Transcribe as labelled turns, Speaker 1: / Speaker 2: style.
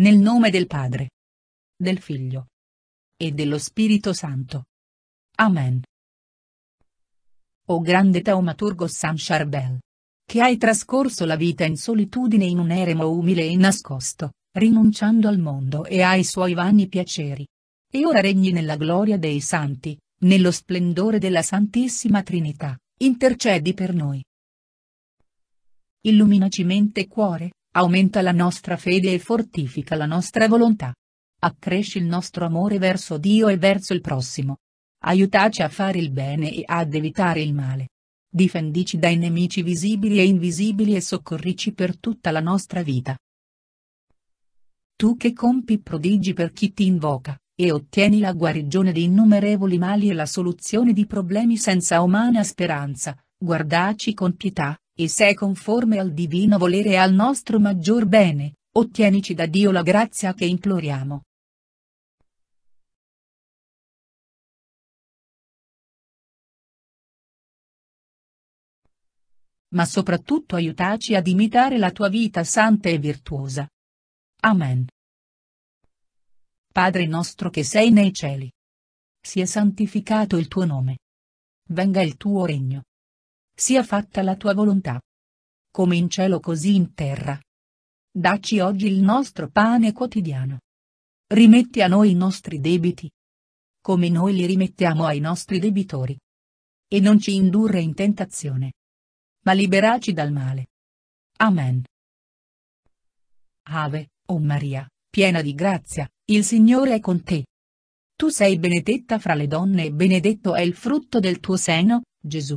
Speaker 1: Nel nome del Padre.
Speaker 2: Del Figlio. E dello Spirito Santo. Amen. O grande taumaturgo San Charbel. Che hai trascorso la vita in solitudine in un eremo umile e nascosto, rinunciando al mondo e ai suoi vani piaceri. E ora regni nella gloria dei santi, nello splendore della Santissima Trinità, intercedi per noi. Illuminaci mente e cuore, Aumenta la nostra fede e fortifica la nostra volontà. Accresci il nostro amore verso Dio e verso il prossimo. Aiutaci a fare il bene e ad evitare il male. Difendici dai nemici visibili e invisibili e soccorrici per tutta la nostra vita. Tu che compi prodigi per chi ti invoca, e ottieni la guarigione di innumerevoli mali e la soluzione di problemi senza umana speranza, guardaci con pietà, e se è conforme al divino volere e al nostro maggior bene, ottienici da Dio la grazia che imploriamo.
Speaker 1: ma soprattutto aiutaci
Speaker 2: ad imitare la tua vita santa e virtuosa. Amen. Padre nostro che sei nei cieli. Sia santificato il tuo nome. Venga il tuo regno sia fatta la tua volontà. Come in cielo così in terra. Dacci oggi il nostro pane quotidiano. Rimetti a noi i nostri debiti. Come noi li rimettiamo ai nostri debitori. E non ci indurre in tentazione. Ma liberaci dal male. Amen. Ave, o oh Maria, piena di grazia, il Signore è con te. Tu sei benedetta fra le donne e benedetto è il frutto del tuo seno, Gesù.